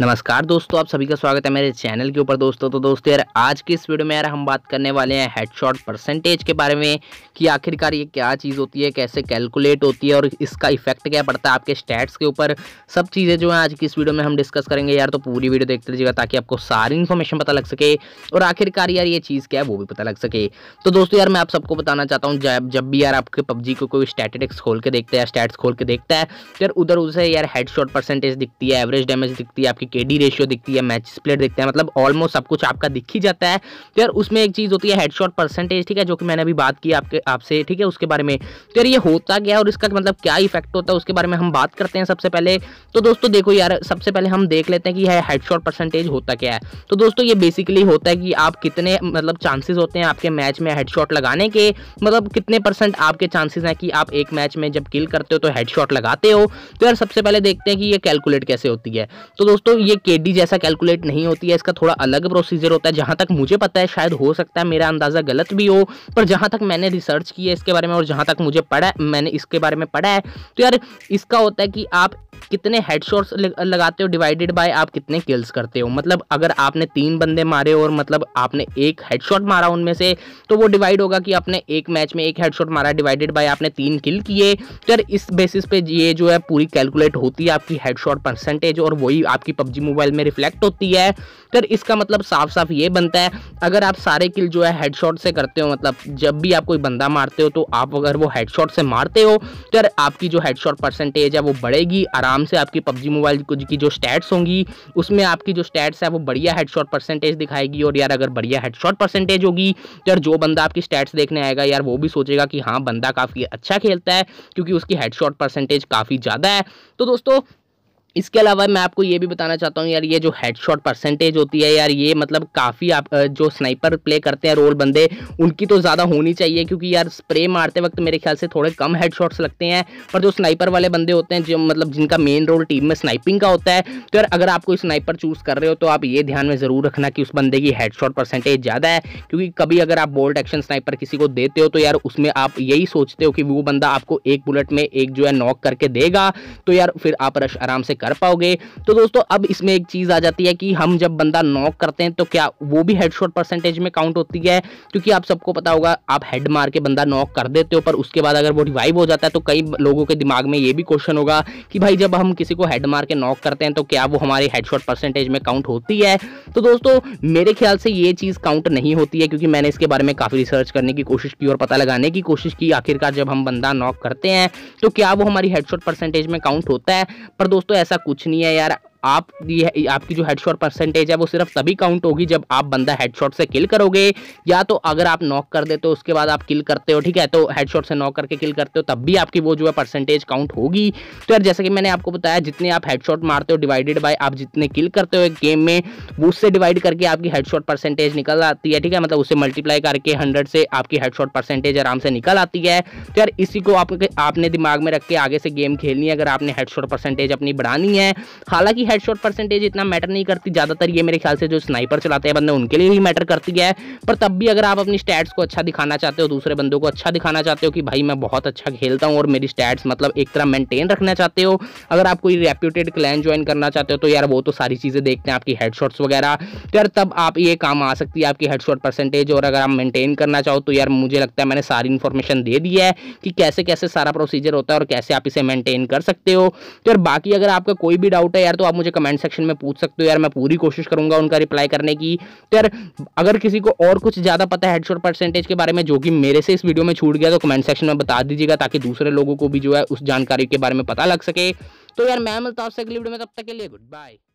नमस्कार दोस्तों आप सभी का स्वागत है मेरे चैनल के ऊपर दोस्तों तो दोस्तों यार आज की इस वीडियो में यार हम बात करने वाले हैं हेडशॉट परसेंटेज के बारे में कि आखिरकार ये क्या चीज़ होती है कैसे कैलकुलेट होती है और इसका इफेक्ट क्या पड़ता है आपके स्टैट्स के ऊपर सब चीज़ें जो है आज की इस वीडियो में हम डिस्कस करेंगे यार तो पूरी वीडियो देखते रहिएगा ताकि आपको सारी इन्फॉर्मेशन पता लग सके और आखिरकार यार ये चीज़ क्या है वो भी पता लग सके तो दोस्तों यार मैं आप सबको बताना चाहता हूँ जब जब भी यार आपके पबजी को कोई स्टैटिक्स खोल के देखता है स्टैट्स खोल के देखता है यार उधर उसे यार हेड परसेंटेज दिखती है एवरेज डैमेज दिखती है आपकी आपकी के डी रेशियो दिखती है मैच प्लेट दिखते हैं मतलब ऑलमोस्ट सब कुछ आपका दिख ही जाता है तो यार उसमें एक चीज़ होती है हेडशॉट परसेंटेज ठीक है जो कि मैंने अभी बात की आपके आपसे ठीक है उसके बारे में तो यार ये होता क्या और इसका मतलब क्या इफेक्ट होता है उसके बारे में हम बात करते हैं सबसे पहले तो दोस्तों देखो यार सबसे पहले हम देख लेते हैं कि यह हेडशॉट परसेंटेज होता क्या है तो दोस्तों ये बेसिकली होता है कि आप कितने मतलब चांसेस होते हैं आपके मैच में हेडशॉट लगाने के मतलब कितने परसेंट आपके चांसेस हैं कि आप एक मैच में जब किल करते हो तो हेडशॉट लगाते हो तो यार सबसे पहले देखते हैं कि ये कैलकुलेट कैसे होती है तो दोस्तों दोस्तों ये के जैसा कैलकुलेट नहीं होती है इसका थोड़ा अलग प्रोसीजर होता है जहां तक मुझे पता है शायद हो सकता है मेरा अंदाज़ा गलत भी हो पर जहां तक मैंने रिसर्च की है इसके बारे में और जहां तक मुझे पढ़ा मैंने इसके बारे में पढ़ा है तो यार इसका होता है कि आप कितने हेडशॉट्स लगाते हो डिवाइडेड बाय आप कितने किल्स करते हो मतलब अगर आपने तीन बंदे मारे और मतलब आपने एक हेडशॉट मारा उनमें से तो वो डिवाइड होगा कि आपने एक मैच में एक हेडशॉट मारा डिवाइडेड बाय आपने तीन किल किए तो इस बेसिस पे ये जो है पूरी कैलकुलेट होती है आपकी हेडशॉट परसेंटेज और वही आपकी पबजी मोबाइल में रिफ्लेक्ट होती है फिर इसका मतलब साफ साफ ये बनता है अगर आप सारे किल जो है हेडशॉट से करते हो मतलब जब भी आप कोई बंदा मारते हो तो आप अगर वो हेडशॉट से मारते हो तो आपकी जो हेडशॉट परसेंटेज है वो बढ़ेगी आराम आराम से आपकी पबजी मोबाइल की जो स्टैट्स होंगी उसमें आपकी जो स्टैट्स है वो बढ़िया हेडशॉट परसेंटेज दिखाएगी और यार अगर बढ़िया हेडशॉट परसेंटेज होगी तो यार जो बंदा आपकी स्टैट्स देखने आएगा यार वो भी सोचेगा कि हाँ बंदा काफ़ी अच्छा खेलता है क्योंकि उसकी हेडशॉट परसेंटेज काफ़ी ज़्यादा है तो दोस्तों इसके अलावा मैं आपको ये भी बताना चाहता हूँ यार ये जो हेडशॉट परसेंटेज होती है यार ये मतलब काफ़ी आप जो स्नाइपर प्ले करते हैं रोल बंदे उनकी तो ज़्यादा होनी चाहिए क्योंकि यार स्प्रे मारते वक्त मेरे ख्याल से थोड़े कम हेडशॉट्स लगते हैं पर जो स्नाइपर वाले बंदे होते हैं जो मतलब जिनका मेन रोल टीम में स्नाइपिंग का होता है तो यार अगर आप कोई स्नाइपर चूज़ कर रहे हो तो आप ये ध्यान में ज़रूर रखना कि उस बंदे की शॉट परसेंटेज ज़्यादा है क्योंकि कभी अगर आप बोल्ट एक्शन स्नाइपर किसी को देते हो तो यार उसमें आप यही सोचते हो कि वो बंदा आपको एक बुलेट में एक जो है नॉक करके देगा तो यार फिर आप रश आराम से कर पाओगे तो दोस्तों अब इसमें एक चीज़ आ जाती है कि हम जब बंदा नॉक करते हैं तो क्या वो भी हेडशॉट परसेंटेज में काउंट होती है क्योंकि आप सबको पता होगा आप हेड मार के बंदा नॉक कर देते हो पर उसके बाद अगर वो रिवाइव हो जाता है तो कई लोगों के दिमाग में ये भी क्वेश्चन होगा कि भाई जब हम किसी को हेड मार के नॉक करते हैं तो क्या वो हमारे हेडशॉट परसेंटेज में काउंट होती है तो दोस्तों मेरे ख्याल से ये चीज़ काउंट नहीं होती है क्योंकि मैंने इसके बारे में काफ़ी रिसर्च करने की कोशिश की और पता लगाने की कोशिश की आखिरकार जब हम बंदा नॉक करते हैं तो क्या वो हमारी हेडशॉट परसेंटेज में काउंट होता है पर दोस्तों ऐसा ऐसा कुछ नहीं है यार आप ये आपकी जो हेडशॉट परसेंटेज है वो सिर्फ तभी काउंट होगी जब आप बंदा हेडशॉट से किल करोगे या तो अगर आप नॉक कर देते हो उसके बाद आप किल करते हो ठीक है तो हेडशॉट से नॉक करके किल करते हो तब भी आपकी वो जो है परसेंटेज काउंट होगी तो यार जैसे कि मैंने आपको बताया जितने आप हेडशॉट मारते हो डिवाइडेड बाई आप जितने किल करते हो गेम में वो उससे डिवाइड करके आपकी हेडशॉट परसेंटेज निकल आती है ठीक है मतलब उसे मल्टीप्लाई करके हंड्रेड से आपकी हेडशॉट परसेंटेज आराम से निकल आती है तो यार इसी को आपके आपने दिमाग में रख के आगे से गेम खेलनी है अगर आपने हेडशॉट परसेंटेज अपनी बढ़ानी है हालांकि हेडशॉट परसेंटेज इतना मैटर नहीं करती ज़्यादातर ये मेरे ख्याल से जो स्नाइपर चलाते हैं बंदे उनके लिए ही मैटर करती है पर तब भी अगर आप अपनी स्टैट्स को अच्छा दिखाना चाहते हो दूसरे बंदों को अच्छा दिखाना चाहते हो कि भाई मैं बहुत अच्छा खेलता हूँ और मेरी स्टैट्स मतलब एक तरह मेंटेन रखना चाहते हो अगर आप कोई रेप्यूटेड क्लैन ज्वाइन करना चाहते हो तो यार वो तो सारी चीज़ें देखते हैं आपकी हेडशॉट्स वगैरह तो यार तब आप ये काम आ सकती है आपकी हेडशॉट परसेंटेज और अगर आप मेंटेन करना चाहो तो यार मुझे लगता है मैंने सारी इन्फॉर्मेशन दे दी है कि कैसे कैसे सारा प्रोसीजर होता है और कैसे आप इसे मेंटेन कर सकते हो तो यार बाकी अगर आपका कोई भी डाउट है यार तो आप मुझे कमेंट सेक्शन में पूछ सकते हो यार मैं पूरी कोशिश करूंगा उनका रिप्लाई करने की तो यार अगर किसी को और कुछ ज़्यादा पता है हेडशॉट परसेंटेज के बारे में जो कि मेरे से इस वीडियो में छूट गया तो कमेंट सेक्शन में बता दीजिएगा ताकि दूसरे लोगों को भी जो है उस जानकारी के बारे में पता लग सके तो यार मैं मिलता हूँ आपसे अगली वीडियो में तब तक के लिए गुड बाय